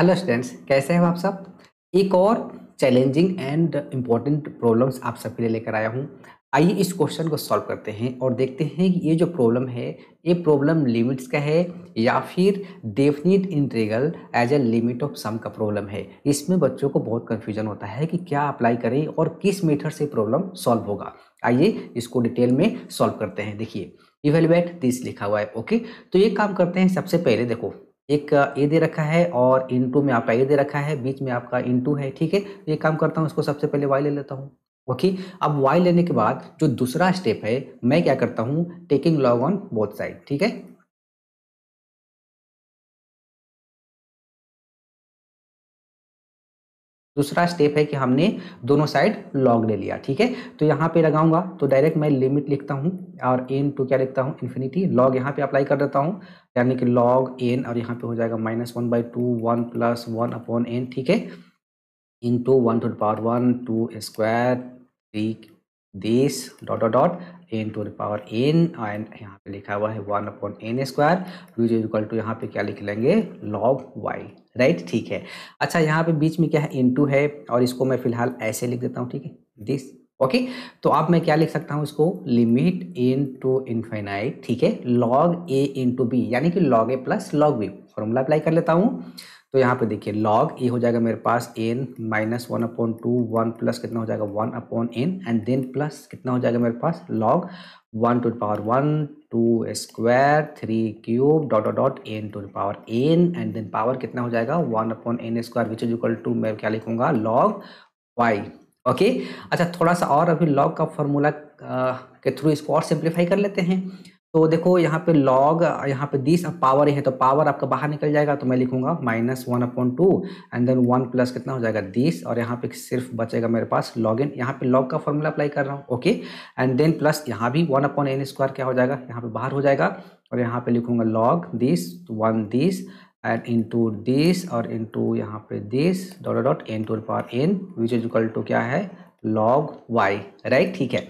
Hello students कैसे हैं आप सब एक और चैलेंजिंग एंड इम्पॉर्टेंट प्रॉब्लम्स आप सबके लिए लेकर आया हूँ आइए इस क्वेश्चन को सॉल्व करते हैं और देखते हैं कि ये जो प्रॉब्लम है ये प्रॉब्लम लिमिट्स का है या फिर definite integral as a limit of sum का प्रॉब्लम है इसमें बच्चों को बहुत कन्फ्यूजन होता है कि क्या अप्लाई करें और किस मेथड से प्रॉब्लम सॉल्व होगा आइए इसको डिटेल में सॉल्व करते हैं देखिए इवेलुएट दिस लिखा हुआ है ओके तो ये काम करते हैं सबसे पहले देखो एक ए दे रखा है और टू में आपका ए दे रखा है बीच में आपका टू है ठीक है ये तो काम करता हूँ इसको सबसे पहले वाई ले लेता हूँ ओके अब वाई लेने के बाद जो दूसरा स्टेप है मैं क्या करता हूँ taking log on both side ठीक है दूसरा स्टेप है कि हमने दोनों साइड लॉग ले लिया ठीक है तो यहाँ पे लगाऊंगा तो डायरेक्ट मैं लिमिट लिखता हूँ और एन टू क्या लिखता हूँ इन्फिनिटी लॉग यहाँ पे अप्लाई कर देता हूँ यानी कि लॉग एन और यहाँ पे हो जाएगा minus one by two one plus one upon n ठीक है into one to power one two square three this dot dot n to power n and यहाँ पे लिखा हुआ है one upon n square which is equal to यहाँ पे क्या लिख लेंगे लॉग वाई राइट ठीक है अच्छा यहाँ पे बीच में क्या है इनटू है और इसको मैं फिलहाल ऐसे लिख देता हूँ ठीक है दिस ओके तो अब मैं क्या लिख सकता हूँ इसको लिमिट इन टू इनफाइनाइट ठीक है log a into b यानी कि log a plus log b formula apply कर लेता हूँ तो यहाँ पे देखिए लॉग ए हो जाएगा मेरे पास n minus one upon two one plus कितना हो जाएगा one upon n and then plus कितना हो जाएगा मेरे पास log one to power one two square three cube dot dot n to power n and then power कितना हो जाएगा one upon n square which is equal to मैं क्या लिखूंगा लॉग वाई ओके अच्छा थोड़ा सा और अभी लॉग का फॉर्मूला के थ्रू इसको और सिंप्लीफाई कर लेते हैं तो देखो यहाँ पे log यहाँ पे दिस अब पावर है तो पावर आपका बाहर निकल जाएगा तो मैं लिखूंगा minus one upon two and then one plus कितना हो जाएगा दिस और यहाँ पे सिर्फ बचेगा मेरे पास लॉग इन यहाँ पे लॉग का फॉर्मूला अप्लाई कर रहा हूँ ओके एंड देन प्लस यहाँ भी वन अपॉइंट एन स्क्वायर क्या हो जाएगा यहाँ पे बाहर हो जाएगा और यहाँ पे लिखूंगा log this one this and into this और इन टू यहाँ पे this dot dot n to power n which is equal to क्या है लॉग वाई राइट ठीक है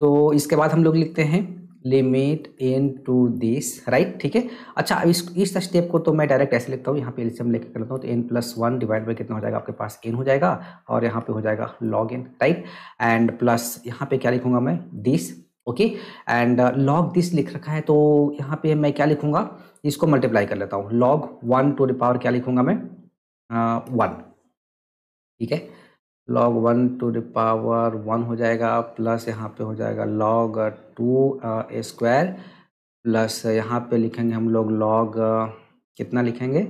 तो इसके बाद हम लोग लिखते हैं limit n to this right ठीक है अच्छा इस इस स्टेप को तो मैं डायरेक्ट ऐसे लिखता हूँ यहाँ पे एल्सियम लेके करता हूँ तो n plus one divide by कितना हो जाएगा आपके पास एन हो जाएगा और यहाँ पे हो जाएगा log n right and plus यहाँ पे क्या लिखूंगा मैं this okay and log this लिख रखा है तो यहाँ पे मैं क्या लिखूंगा इसको मल्टीप्लाई कर लेता हूँ log one to the power क्या लिखूंगा मैं वन uh, ठीक है log one to the power one हो जाएगा प्लस यहाँ पे हो जाएगा लॉग टू स्क्वायर प्लस यहाँ पे लिखेंगे हम लोग लॉग uh, कितना लिखेंगे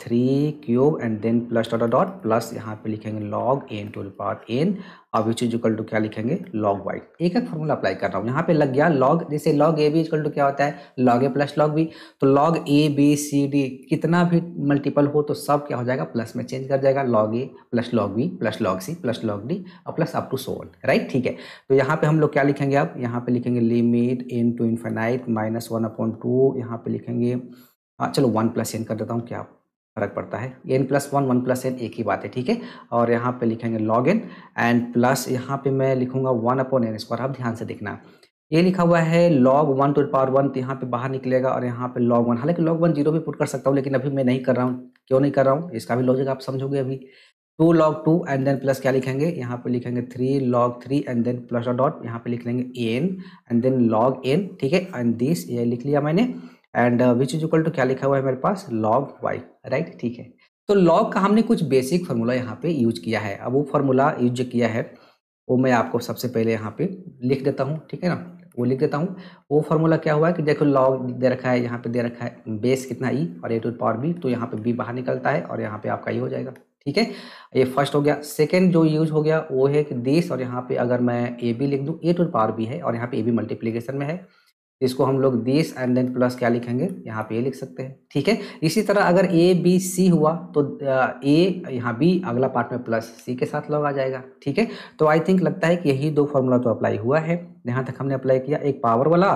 three cube and then plus dot dot plus यहाँ पे लिखेंगे log n to power n और विच इज इक्वल टू क्या लिखेंगे लॉग वाई एक एक फॉर्मूला अप्लाई कर रहा हूँ यहाँ पे लग गया लॉग जैसे log a b is equal to क्या होता है log a plus log b तो log a b c d कितना भी मल्टीपल हो तो सब क्या हो जाएगा प्लस में चेंज कर जाएगा log a plus log b plus log c plus log d और plus up to so on right ठीक है तो यहाँ पे हम लोग क्या लिखेंगे अब यहाँ पे लिखेंगे limit n to infinite minus one upon two यहाँ पे लिखेंगे हाँ चलो वन प्लस एन कर देता हूँ क्या फर्क पड़ता है n plus one one plus n एक ही बात है ठीक है और यहाँ पे लिखेंगे लॉग एन एंड प्लस यहाँ पे मैं लिखूंगा वन अपॉन एन स्क्वायर आप ध्यान से देखना ये लिखा हुआ है log one to power one तो यहाँ पे बाहर निकलेगा और यहाँ पे लॉग वन हालांकि लॉग वन जीरो भी पुट कर सकता हूँ लेकिन अभी मैं नहीं कर रहा हूँ क्यों नहीं कर रहा हूँ इसका भी लॉजिक आप समझोगे अभी two log two and then plus क्या लिखेंगे यहाँ पे लिखेंगे three log three and then plus dot यहाँ पे लिख लेंगे n and then log n ठीक है एंड दिस ये लिख लिया मैंने and which is equal to क्या लिखा हुआ है मेरे पास लॉग वाई राइट ठीक है तो लॉग का हमने कुछ बेसिक फार्मूला यहाँ पे यूज किया है अब वो फार्मूला यूज किया है वो मैं आपको सबसे पहले यहाँ पे लिख देता हूँ ठीक है ना वो लिख देता हूँ वो फार्मूला क्या हुआ है कि देखो लॉग दे रखा है यहाँ पे दे रखा है बेस कितना ई e और ए टू पावर बी तो यहाँ पे बी बाहर निकलता है और यहाँ पे आपका ये e हो जाएगा ठीक है ये फर्स्ट हो गया सेकंड जो यूज हो गया वो है कि देश और यहाँ पे अगर मैं ए बी लिख दूँ ए टू पावर बी है और यहाँ पे ए बी मल्टीप्लीकेशन में है इसको हम लोग दिस एंड देन प्लस क्या लिखेंगे यहाँ पे ये लिख सकते हैं ठीक है इसी तरह अगर ए बी सी हुआ तो ए यहाँ बी अगला पार्ट में प्लस सी के साथ लॉग आ जाएगा ठीक है तो आई थिंक लगता है कि यही दो फॉर्मूला तो अप्लाई हुआ है यहाँ तक हमने अप्लाई किया एक पावर वाला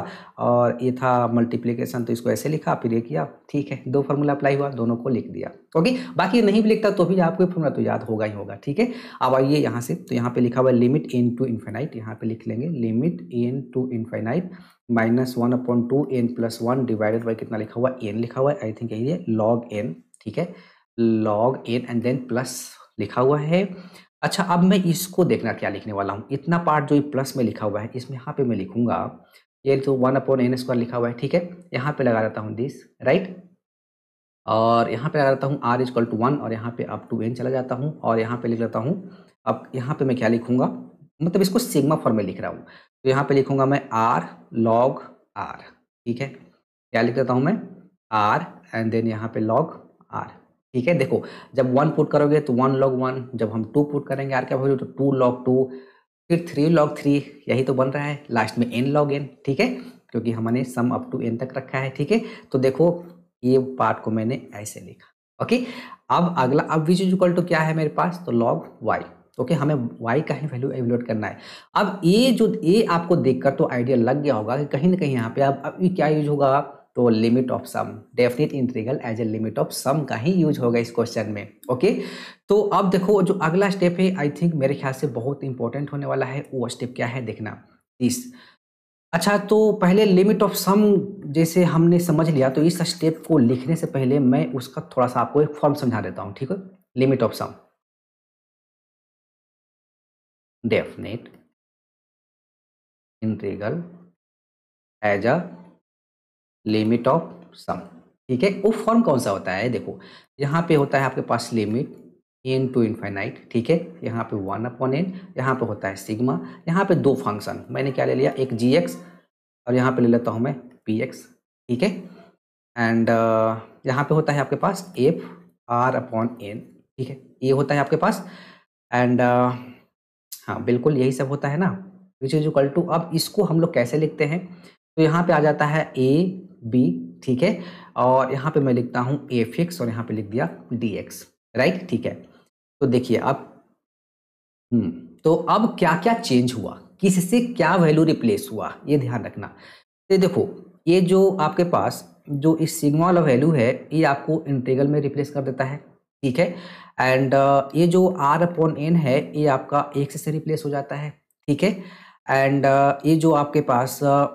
और ये था मल्टीप्लीकेशन तो इसको ऐसे लिखा फिर ये किया ठीक है दो फॉर्मूला अप्लाई हुआ दोनों को लिख दिया ओके बाकी नहीं भी लिखता तो भी आपको फॉर्मूला तो याद होगा ही होगा ठीक है अब आइए यहाँ से तो यहाँ पे लिखा हुआ लिमिट एन टू इन्फेनाइट यहाँ पे लिख लेंगे limit n to infinite minus one upon two n plus one divided by कितना लिखा हुआ एन लिखा हुआ है आई थिंक यही है लॉग एन ठीक है log n and then plus लिखा हुआ है अच्छा अब मैं इसको देखना क्या लिखने वाला हूँ इतना पार्ट जो प्लस में लिखा हुआ है इसमें यहाँ पे मैं लिखूंगा ये तो वन अपॉन एन स्क्वायर लिखा हुआ है ठीक है यहाँ पे लगा देता हूँ दिस राइट और यहाँ पे लगा देता हूँ आर इजक्वल टू वन और यहाँ पे अप टू एन चला जाता हूँ और यहाँ पे लिख लेता हूँ अब यहाँ पे मैं क्या लिखूंगा मतलब इसको सिग्मा फॉर्म में लिख रहा हूँ तो यहाँ पे लिखूंगा मैं आर लॉग आर ठीक है क्या लिख देता हूँ मैं आर एंड देन यहाँ पे लॉग आर ठीक है देखो जब वन पुट करोगे तो वन लॉग वन जब हम टू पुट करेंगे आर क्या वैल्यू तो टू लॉग टू फिर थ्री लॉग थ्री यही तो बन रहा है लास्ट में एन लॉग एन ठीक है क्योंकि हमने सम अप टू एन तक रखा है ठीक है तो देखो ये पार्ट को मैंने ऐसे लिखा ओके अब अगला अब विच इज इक्वल टू क्या है मेरे पास तो लॉग वाई ओके हमें वाई का ही वैल्यू एवेलुएट करना है अब ए जो ए आपको देखकर तो आइडिया लग गया होगा कि कहीं ना कहीं यहाँ पे अब अब क्या यूज होगा तो limit of sum definite integral as a limit of sum का ही यूज होगा इस क्वेश्चन में ओके तो अब देखो जो अगला स्टेप है आई थिंक मेरे ख्याल से बहुत इंपॉर्टेंट होने वाला है वो स्टेप क्या है देखना तीस अच्छा तो पहले लिमिट ऑफ सम जैसे हमने समझ लिया तो इस स्टेप को लिखने से पहले मैं उसका थोड़ा सा आपको एक फॉर्म समझा देता हूँ ठीक है limit of sum definite integral as a limit of sum ठीक है वो फॉर्म कौन सा होता है देखो यहाँ पे होता है आपके पास लिमिट एन टू इनफाइनाइट ठीक है यहाँ पे वन अपॉन एन यहाँ पे होता है सिग्मा यहाँ पे दो फंक्शन मैंने क्या ले लिया एक जी एक्स और यहाँ पे ले लेता हूँ मैं पी एक्स ठीक है एंड uh, यहाँ पे होता है आपके पास एफ आर अपॉन एन ठीक है ये होता है आपके पास एंड uh, हाँ बिल्कुल यही सब होता है ना विच इज इक्वल टू अब इसको हम लोग कैसे लिखते हैं तो यहाँ पे आ जाता है ए बी ठीक है और यहाँ पे मैं लिखता हूँ ए फिक्स और यहाँ पे लिख दिया डी एक्स राइट ठीक है तो देखिए अब हम्म तो अब क्या क्या चेंज हुआ किससे क्या वैल्यू रिप्लेस हुआ ये ध्यान रखना तो देखो ये जो आपके पास जो इस सिग्मा वाला वैल्यू है ये आपको इंटीग्रल में रिप्लेस कर देता है ठीक है एंड uh, ये जो आर अपॉन एन है ये आपका एक से रिप्लेस हो जाता है ठीक है एंड uh, ये जो आपके पास uh,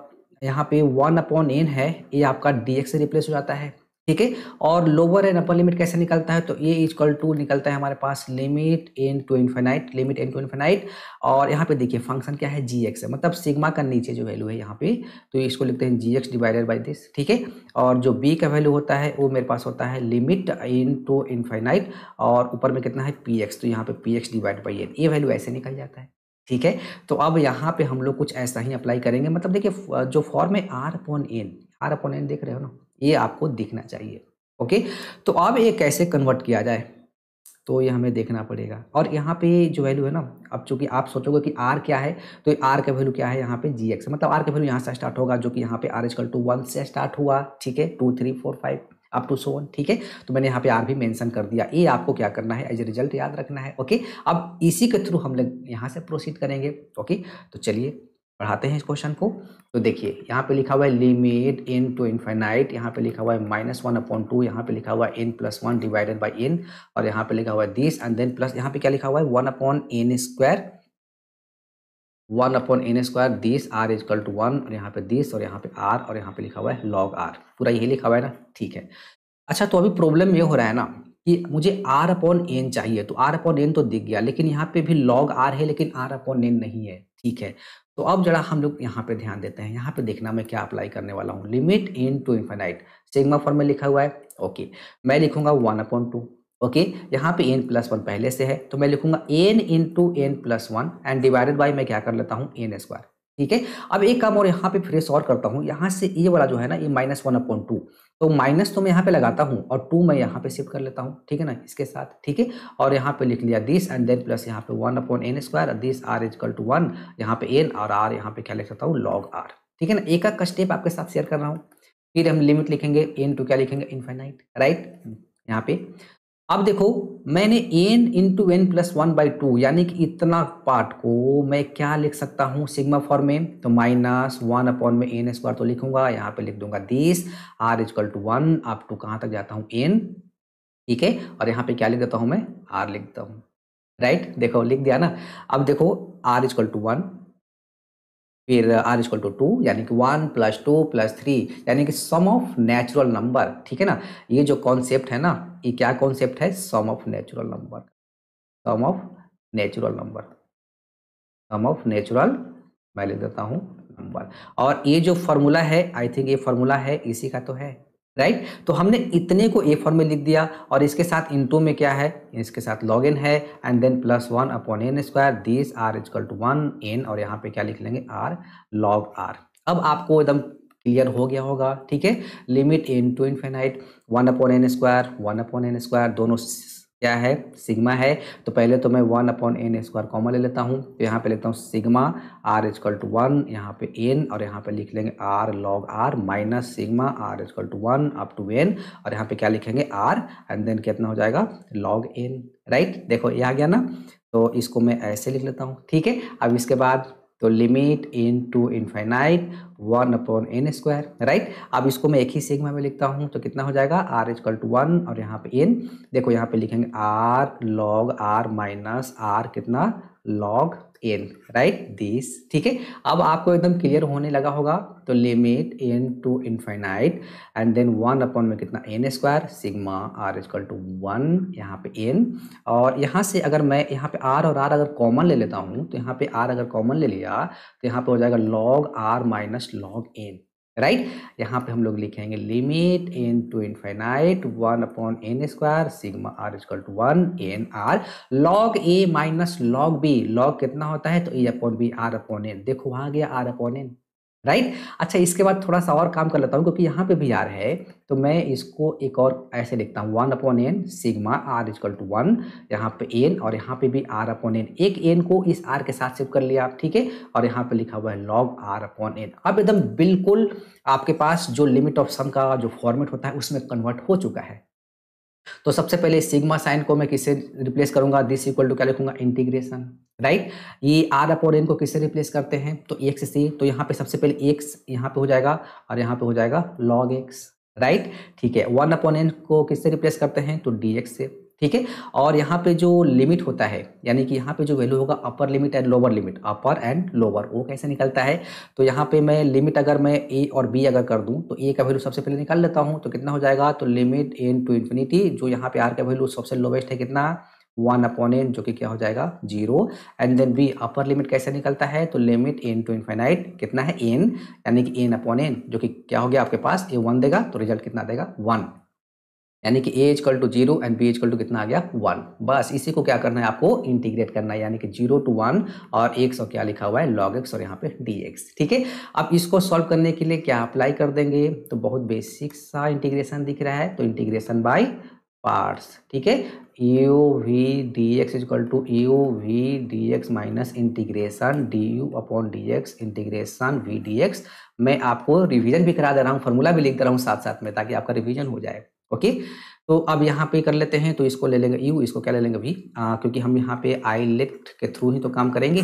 यहाँ पे वन अपॉन एन है ये आपका डी से रिप्लेस हो जाता है ठीक है और लोअर एंड अपर लिमिट कैसे निकलता है तो ए कॉल टू निकलता है हमारे पास limit n to infinite limit n to infinite और यहाँ पे देखिए फंक्शन क्या है जी एक्स मतलब सिग्मा का नीचे जो वैल्यू है यहाँ पे तो इसको लिखते हैं g x divided by this ठीक है और जो बी का वैल्यू होता है वो मेरे पास होता है लिमिट एन टू इन्फेनाइट और ऊपर में कितना है पी एक्स तो यहाँ पे p x divide by n ये वैल्यू ऐसे निकल जाता है ठीक है तो अब यहाँ पे हम लोग कुछ ऐसा ही अप्लाई करेंगे मतलब देखिए जो फॉर्म है r upon n r upon n देख रहे हो ना ये आपको दिखना चाहिए ओके तो अब ये कैसे कन्वर्ट किया जाए तो ये हमें देखना पड़ेगा और यहाँ पे जो वैल्यू है ना अब चूंकि आप सोचोगे कि आर क्या है तो आर का वैल्यू क्या है यहाँ पे जी एक्स मतलब आर का वैल्यू यहाँ से स्टार्ट होगा जो कि यहाँ पे आर कल टू वन से स्टार्ट हुआ ठीक है two three four five up to so on ठीक है तो मैंने यहाँ पे आर भी मैंशन कर दिया ये आपको क्या करना है एज ए रिजल्ट याद रखना है ओके अब इसी के थ्रू हम लोग यहाँ से प्रोसीड करेंगे ओके तो चलिए पढ़ाते हैं इस क्वेश्चन को तो देखिए यहाँ पे लिखा हुआ है लिमिट एन टू इन्फाइनाइट यहाँ पे लिखा हुआ है माइनस वन अपॉन टू यहाँ पे लिखा हुआ है n plus one divided by n और यहाँ पे लिखा हुआ है दिस एंड देन प्लस यहाँ पे क्या लिखा हुआ है one upon n square one upon n square this r is equal to one और यहाँ पे दिस और यहाँ पे आर और यहाँ पे लिखा हुआ है लॉग आर पूरा यही लिखा हुआ है ना ठीक है अच्छा तो अभी प्रॉब्लम ये हो रहा है ना कि मुझे आर अपॉन एन चाहिए तो आर अपॉन एन तो दिख गया लेकिन यहाँ पे भी लॉग आर है लेकिन आर अपॉन एन नहीं है ठीक है तो अब जरा हम लोग यहाँ पे ध्यान देते हैं यहाँ पे देखना मैं क्या अप्लाई करने वाला हूँ limit n to infinite sigma form में लिखा हुआ है ओके मैं लिखूंगा वन अपॉन टू ओके यहाँ पे एन प्लस वन पहले से है तो मैं लिखूंगा n into n plus one and divided by मैं क्या कर लेता हूँ एन स्क्वायर ठीक है अब एक काम और यहाँ पे फ्रेश और करता हूँ यहाँ से ये वाला जो है ना ये माइनस वन अपॉइंट टू तो माइनस तो मैं यहाँ पे लगाता हूँ और टू मैं यहाँ पे शिफ्ट कर लेता हूँ ठीक है ना इसके साथ ठीक है और यहाँ पे लिख लिया दिस एंड देन प्लस यहाँ पे one upon n square this r is equal to one यहाँ पे एन और आर यहाँ पे क्या लिख सकता हूँ लॉग आर ठीक है ना एक का स्टेप आपके साथ शेयर कर रहा हूँ फिर हम लिमिट लिखेंगे एन टू क्या लिखेंगे इनफाइनाइट राइट यहाँ पे अब देखो मैंने n into n plus one by two यानी कि इतना पार्ट को मैं क्या लिख सकता हूँ सिग्मा फॉर्म में तो माइनस वन अपॉन में एन स्क्वायर तो लिखूंगा यहाँ पे लिख दूंगा this r is equal to one up to कहाँ तक जाता हूँ एन ठीक है और यहाँ पे क्या लिख देता हूँ मैं आर लिख देता हूँ राइट देखो लिख दिया ना अब देखो आर इजकल टू वन फिर आर इजक्वल टू टू यानी कि one plus two plus three यानी कि सम ऑफ नेचुरल नंबर ठीक है ना ये जो कॉन्सेप्ट है ना ये क्या कॉन्सेप्ट है sum of natural number sum of natural number sum of natural मैं लिख देता हूँ नंबर और ये जो फॉर्मूला है आई थिंक ये फॉर्मूला है इसी का तो है राइट right? तो हमने इतने को ए फॉर में लिख दिया और इसके साथ इन टू में क्या है इसके साथ लॉग इन है and then plus one upon n square this r is equal to one n और यहाँ पे क्या लिख लेंगे आर लॉग आर अब आपको एकदम क्लियर हो गया होगा ठीक है limit n to infinite one upon n square one upon n square दोनों क्या है सिग्मा है तो पहले तो मैं one upon n square common ले लेता हूँ तो यहाँ पे लेता हूँ sigma r is equal to one यहाँ पे एन और यहाँ पे लिख लेंगे r log r minus sigma r is equal to one up to n और यहाँ पे क्या लिखेंगे आर एंड देन कितना हो जाएगा लॉग एन राइट देखो ये आ गया ना तो इसको मैं ऐसे लिख लेता हूँ ठीक है अब इसके बाद तो limit n to infinite one upon n square right अब इसको मैं एक ही सिग्मा में लिखता हूँ तो कितना हो जाएगा आर इजकल टू वन और यहाँ पे एन देखो यहाँ पे लिखेंगे r log r minus r कितना लॉग एन राइट दिस ठीक है अब आपको एकदम क्लियर होने लगा होगा तो limit n to infinite and then one upon में कितना n square sigma r is equal to one यहाँ पे एन और यहाँ से अगर मैं यहाँ पे आर और आर अगर कॉमन ले लेता हूँ तो यहाँ पे आर अगर कॉमन ले लिया तो यहाँ पे हो जाएगा log r minus log n right right? यहाँ पे हम लोग लिखेंगे limit n to infinite one upon n square sigma r is equal to one n r log a minus log b log कितना होता है तो a upon b r upon n देखो वहां गया आर अपॉन एन राइट अच्छा इसके बाद थोड़ा सा और काम कर लेता हूँ क्योंकि यहाँ पे भी आर है तो मैं इसको एक और ऐसे लिखता हूँ one upon n sigma r is equal to one यहाँ पे एन और यहाँ पे भी आर अपॉन एन एक एन को इस आर के साथ सेव कर लिया आप ठीक है और यहाँ पे लिखा हुआ है लॉग आर अपॉन एन अब एकदम बिल्कुल आपके पास जो लिमिट ऑफ सम का जो फॉर्मेट होता है उसमें कन्वर्ट हो चुका है तो सबसे पहले सिग्मा साइन को मैं किससे रिप्लेस करूंगा दिस इक्वल टू क्या लिखूंगा इंटीग्रेशन राइट ये आर अपॉन एन को किससे रिप्लेस करते हैं तो एक्स से तो यहाँ पे सबसे पहले एक्स यहाँ पे हो जाएगा और यहाँ पे हो जाएगा लॉग एक्स राइट ठीक है वन अपॉन एन को किससे रिप्लेस करते हैं तो डी एक्स से ठीक है और यहाँ पे जो लिमिट होता है यानी कि यहाँ पे जो वैल्यू होगा upper limit and lower limit upper and lower वो कैसे निकलता है तो यहाँ पे मैं लिमिट अगर मैं ए और बी अगर कर दूँ तो ए का वैल्यू सबसे पहले निकाल लेता हूँ तो कितना हो जाएगा तो लिमिट एन टू इन्फिनिटी जो यहाँ पे आर का वैल्यू सबसे लोवेस्ट है कितना वन अपॉन एन जो कि क्या हो जाएगा zero and then b upper limit कैसे निकलता है तो लिमिट एन टू इन्फेनाइट कितना है एन यानी कि एन अपॉन एन जो कि क्या हो गया आपके पास ए वन देगा तो रिजल्ट कितना देगा वन यानी कि a is equal to zero and b is equal to कितना आ गया वन बस इसी को क्या करना है आपको इंटीग्रेट करना है यानी कि जीरो टू वन और एक्स और क्या लिखा हुआ है लॉग एक्स और यहाँ पे डी एक्स ठीक है अब इसको सॉल्व करने के लिए क्या अप्लाई कर देंगे तो बहुत बेसिक सा इंटीग्रेशन दिख रहा है तो इंटीग्रेशन बाय पार्ट्स ठीक है u v d x is equal to u v d x minus integration d u upon d x integration v d x मैं आपको रिवीजन भी करा दे रहा हूँ फॉर्मूला भी लिख दे रहा हूँ साथ साथ में ताकि आपका रिवीजन हो जाए ओके तो अब यहाँ पे कर लेते हैं तो इसको ले लेंगे यू इसको क्या ले लेंगे भी आ, क्योंकि हम यहाँ पे आई लेक्ट के थ्रू ही तो काम करेंगे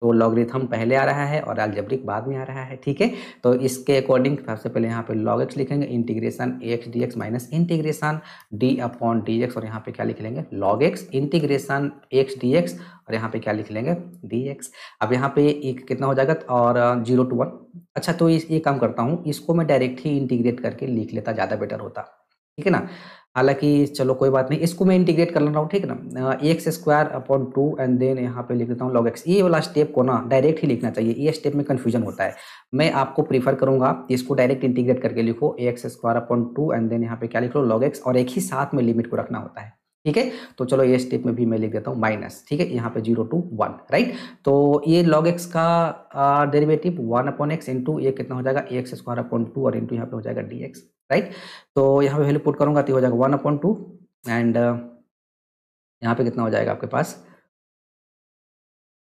तो लॉगरिथम पहले आ रहा है और एल्जेब्रिक बाद में आ रहा है ठीक है तो इसके अकॉर्डिंग सबसे पहले यहाँ पे लॉग एक्स लिखेंगे integration a x d x minus integration d upon d x और यहाँ पे क्या लिख लेंगे log x integration x d x और यहाँ पे क्या लिख लेंगे डी एक्स अब यहाँ पे एक कितना हो जाएगा और जीरो टू वन अच्छा तो ये काम करता हूँ इसको मैं डायरेक्ट ही इंटीग्रेट करके लिख लेता ज़्यादा बेटर होता ठीक है ना हालांकि चलो कोई बात नहीं इसको मैं इंटीग्रेट कर रहा हूँ ठीक है ना x square upon two and then यहाँ पे लिख देता हूँ लॉग एक्स ये वाला स्टेप को ना डायरेक्ट ही लिखना चाहिए ये स्टेप में कन्फ्यूजन होता है मैं आपको प्रीफर करूंगा इसको डायरेक्ट इंटीग्रेट करके लिखो x square upon two and then यहाँ पे क्या लिख लो लॉग एक्स और एक ही साथ में लिमिट को रखना होता है ठीक है तो चलो ये स्टेप में भी मैं लिख देता हूँ माइनस ठीक है यहाँ पे जीरो टू वन राइट तो ये लॉग एक्स का derivative one upon x into ये कितना हो जाएगा एक्स स्क्वायर अपॉन टू और इंटू यहाँ पे हो जाएगा डी एक्स राइट तो यहाँ पे वैल्यू पुट करूँगा तो हो जाएगा वन अपॉइंट टू एंड यहाँ पे कितना हो जाएगा आपके पास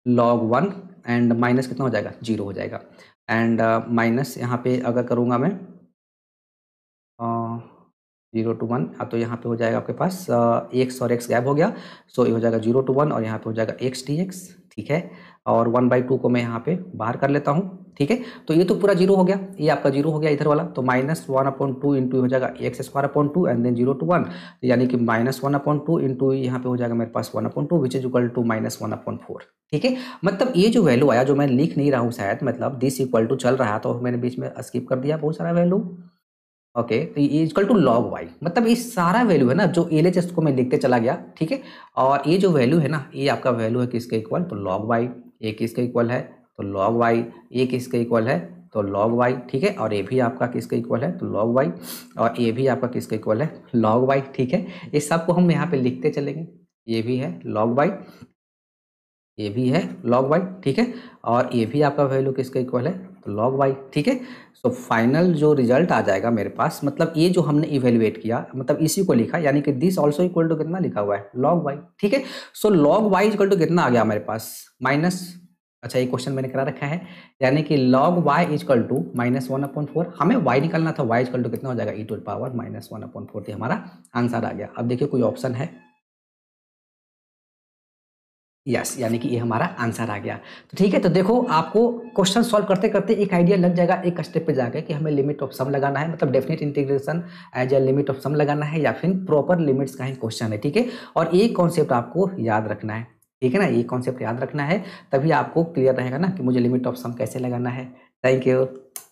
लॉग वन एंड माइनस कितना हो जाएगा जीरो हो जाएगा एंड माइनस uh, यहाँ पे अगर करूँगा मैं जीरो टू वन तो यहाँ पे हो जाएगा आपके पास एक्स uh, और एक्स गैप हो गया सो so, ये हो जाएगा जीरो टू वन और यहाँ पे हो जाएगा एक्स टी एक्स ठीक है और वन बाई टू को मैं यहाँ पे बाहर कर लेता हूँ ठीक है तो ये तो पूरा जीरो हो गया ये आपका जीरो हो गया इधर वाला तो minus one upon two into हो जाएगा x square upon two and then zero to one यानी कि minus one upon two into यहाँ पे हो जाएगा मेरे पास one upon two which is equal to minus one upon four ठीक है मतलब ये जो वैल्यू आया जो मैं लिख नहीं रहा हूँ शायद मतलब दिस इक्वल टू चल रहा तो मैंने बीच में स्किप कर दिया बहुत सारा वैल्यू ओके तो ये इक्वल टू लॉग वाई मतलब ये सारा वैल्यू है ना जो एल एच एस को मैं लिखते चला गया ठीक है और ये जो वैल्यू है ना ये आपका वैल्यू है किसके इक्वल तो लॉग वाई ए किसके इक्वल है तो लॉग वाई ए किसके इक्वल है तो लॉग वाई ठीक है और ए भी आपका किसके इक्वल है तो लॉग वाई और ए भी आपका किसके इक्वल है लॉग वाई ठीक है ये सब को हम यहाँ पे लिखते चलेंगे ये भी है लॉग वाई ये भी है लॉग वाई ठीक है और ये भी आपका वैल्यू किसके इक्वल है तो लॉग वाई ठीक है सो फाइनल जो रिजल्ट आ जाएगा मेरे पास मतलब ये जो हमने इवेल्युएट किया मतलब इसी को लिखा यानी कि दिस ऑल्सो इक्वल टू कितना लिखा हुआ है लॉग वाई ठीक है so log y equal to कितना आ गया मेरे पास माइनस अच्छा ये क्वेश्चन मैंने करा रखा है यानी कि log y equal to minus one upon four हमें वाई निकालना था वाई इजकल टू कितना हो जाएगा e to power minus one upon four हमारा आंसर आ गया अब देखिए कोई ऑप्शन है यस यानी कि ये हमारा आंसर आ गया तो ठीक है तो देखो आपको क्वेश्चन सॉल्व करते करते एक आइडिया लग जाएगा एक स्टेप पे जाकर कि हमें लिमिट ऑफ सम लगाना है मतलब definite integration as a limit of sum लगाना है या फिर प्रॉपर लिमिट्स का ही क्वेश्चन है ठीक है और एक कॉन्सेप्ट आपको याद रखना है ठीक है ना ये कॉन्सेप्ट याद रखना है तभी आपको क्लियर रहेगा ना कि मुझे लिमिट ऑफ सम कैसे लगाना है थैंक यू